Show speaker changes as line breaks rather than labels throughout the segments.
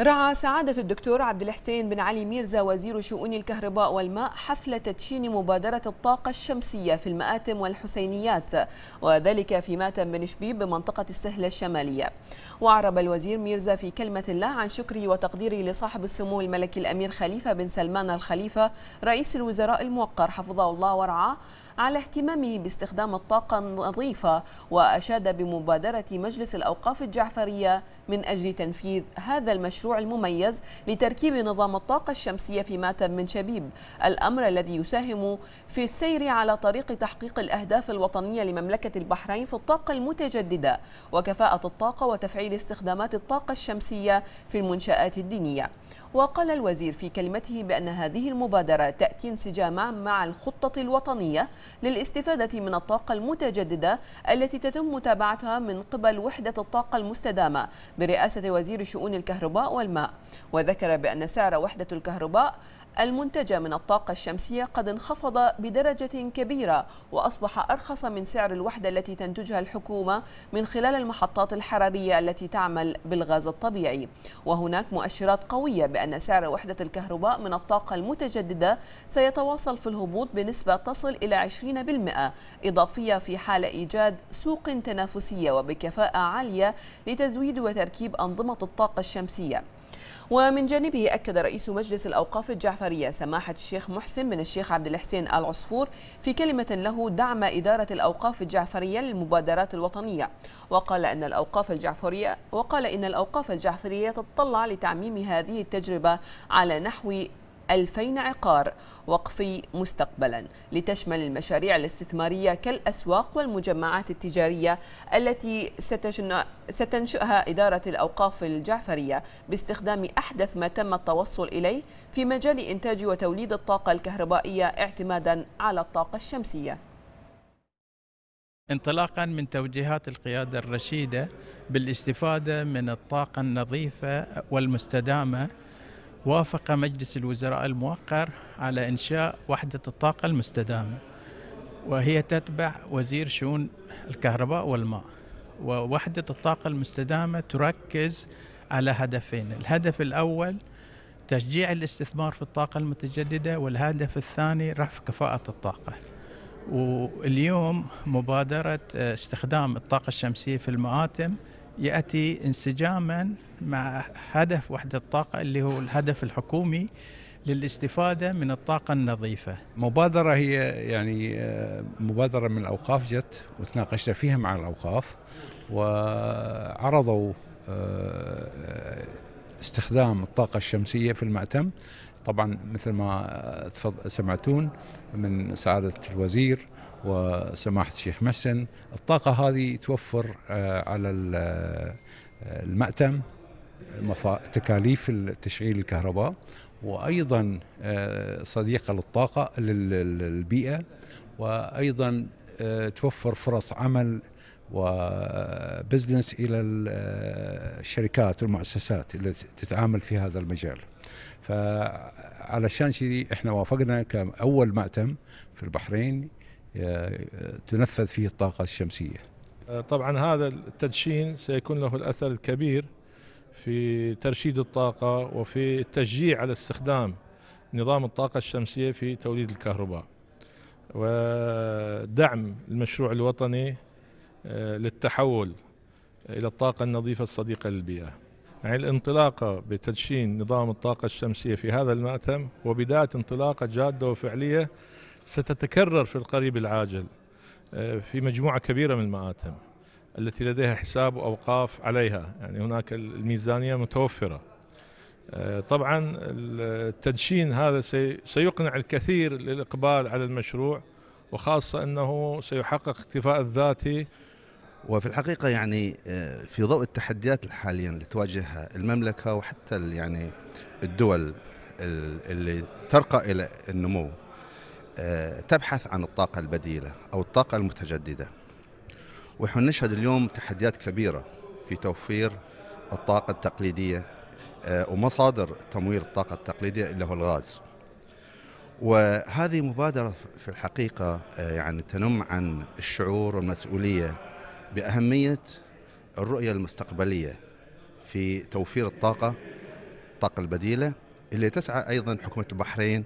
رعى سعادة الدكتور عبد الحسين بن علي ميرزا وزير شؤون الكهرباء والماء حفل تدشين مبادرة الطاقة الشمسية في المآتم والحسينيات وذلك في ماتم بن شبيب بمنطقة السهلة الشمالية وأعرب الوزير ميرزا في كلمة الله عن شكره وتقديره لصاحب السمو الملكي الأمير خليفة بن سلمان الخليفة رئيس الوزراء الموقر حفظه الله ورعاه على اهتمامه باستخدام الطاقة النظيفة وأشاد بمبادرة مجلس الأوقاف الجعفرية من أجل تنفيذ هذا المشروع المشروع المميز لتركيب نظام الطاقة الشمسية في ماتم من شبيب الأمر الذي يساهم في السير على طريق تحقيق الأهداف الوطنية لمملكة البحرين في الطاقة المتجددة وكفاءة الطاقة وتفعيل استخدامات الطاقة الشمسية في المنشآت الدينية وقال الوزير في كلمته بأن هذه المبادرة تأتي انسجاما مع الخطة الوطنية للاستفادة من الطاقة المتجددة التي تتم متابعتها من قبل وحدة الطاقة المستدامة برئاسة وزير شؤون الكهرباء والماء وذكر بأن سعر وحدة الكهرباء المنتجة من الطاقة الشمسية قد انخفض بدرجة كبيرة وأصبح أرخص من سعر الوحدة التي تنتجها الحكومة من خلال المحطات الحرارية التي تعمل بالغاز الطبيعي وهناك مؤشرات قوية بأن سعر وحدة الكهرباء من الطاقة المتجددة سيتواصل في الهبوط بنسبة تصل إلى 20% إضافية في حال إيجاد سوق تنافسية وبكفاءة عالية لتزويد وتركيب أنظمة الطاقة الشمسية ومن جانبه أكد رئيس مجلس الأوقاف الجعفرية سماحة الشيخ محسن من الشيخ عبد الحسين آل عصفور في كلمة له دعم إدارة الأوقاف الجعفرية للمبادرات الوطنية وقال أن الأوقاف الجعفرية وقال إن الأوقاف الجعفرية تتطلع لتعميم هذه التجربة على نحو 2000 عقار وقفي مستقبلا لتشمل المشاريع الاستثمارية كالأسواق والمجمعات التجارية التي ستنشئها إدارة الأوقاف الجعفرية باستخدام أحدث ما تم التوصل إليه في مجال إنتاج وتوليد الطاقة الكهربائية اعتمادا على الطاقة الشمسية
انطلاقا من توجيهات القيادة الرشيدة بالاستفادة من الطاقة النظيفة والمستدامة وافق مجلس الوزراء الموقر على إنشاء وحدة الطاقة المستدامة وهي تتبع وزير شؤون الكهرباء والماء ووحدة الطاقة المستدامة تركز على هدفين الهدف الأول تشجيع الاستثمار في الطاقة المتجددة والهدف الثاني رفع كفاءة الطاقة واليوم مبادرة آه، استخدام الطاقة الشمسية في المآتم ياتي انسجاما مع هدف وحده الطاقه اللي هو الهدف الحكومي للاستفاده من الطاقه النظيفه. مبادره
هي يعني آه، مبادره من الاوقاف جت وتناقشنا فيها مع الاوقاف وعرضوا آه، آه، استخدام الطاقه الشمسيه في المأتم طبعا مثل ما سمعتون من سعادة الوزير وسماحة الشيخ محسن الطاقة هذه توفر آه، على آه، المأتم تكاليف تشغيل الكهرباء وأيضا آه، صديقة للطاقة للبيئة وأيضا توفر فرص عمل وبزنس الى الشركات والمؤسسات اللي تتعامل في هذا المجال فعلشان كذي احنا وافقنا كاول مأتم في البحرين آه، تنفذ فيه الطاقه الشمسيه
آه، طبعا هذا التدشين سيكون له الاثر الكبير في ترشيد الطاقه وفي التشجيع على استخدام نظام الطاقه الشمسيه في توليد الكهرباء ودعم المشروع الوطني آه، للتحول إلى الطاقة النظيفة الصديقة للبيئة يعني الانطلاقة بتدشين نظام الطاقة الشمسية في هذا المأتم وبداية انطلاقة جادة وفعلية ستتكرر في القريب العاجل آه، في مجموعة كبيرة من المآتم التي لديها حساب وأوقاف عليها يعني هناك الميزانية متوفرة آه، طبعا التدشين هذا سيقنع الكثير للإقبال على المشروع وخاصة أنه سيحقق اكتفاء الذاتي وفي الحقيقة
يعني آه، في ضوء التحديات الحالية اللي تواجهها المملكة وحتى يعني الدول اللي ترقى إلى النمو آه، تبحث عن الطاقة البديلة أو الطاقة المتجددة ونحن نشهد اليوم تحديات كبيرة في توفير الطاقة التقليدية آه، ومصادر تمويل الطاقة التقليدية اللي هو الغاز وهذه مبادرة في الحقيقة يعني تنم عن الشعور والمسؤولية باهميه الرؤيه المستقبليه في توفير الطاقه الطاقه البديله اللي تسعى ايضا حكومه البحرين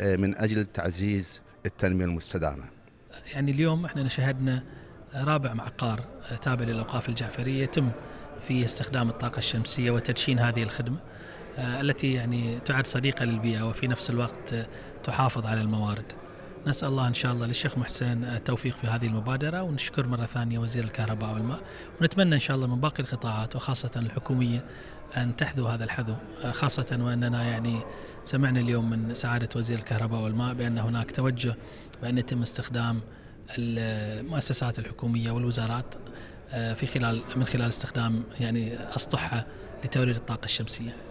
آه، من اجل تعزيز
التنميه المستدامه. يعني اليوم احنا شهدنا رابع معقار آه، تابع للاوقاف الجعفريه يتم في استخدام الطاقه الشمسيه وتدشين هذه الخدمه آه، التي يعني تعد صديقه للبيئه وفي نفس الوقت تحافظ على الموارد. نسال الله ان شاء الله للشيخ محسن التوفيق في هذه المبادره ونشكر مره ثانيه وزير الكهرباء والماء ونتمنى ان شاء الله من باقي القطاعات وخاصه الحكوميه ان تحذو هذا الحذو خاصه واننا يعني سمعنا اليوم من سعاده وزير الكهرباء والماء بان هناك توجه بان يتم استخدام المؤسسات الحكوميه والوزارات آه، في خلال من خلال استخدام يعني اسطحها لتوريد الطاقه الشمسيه.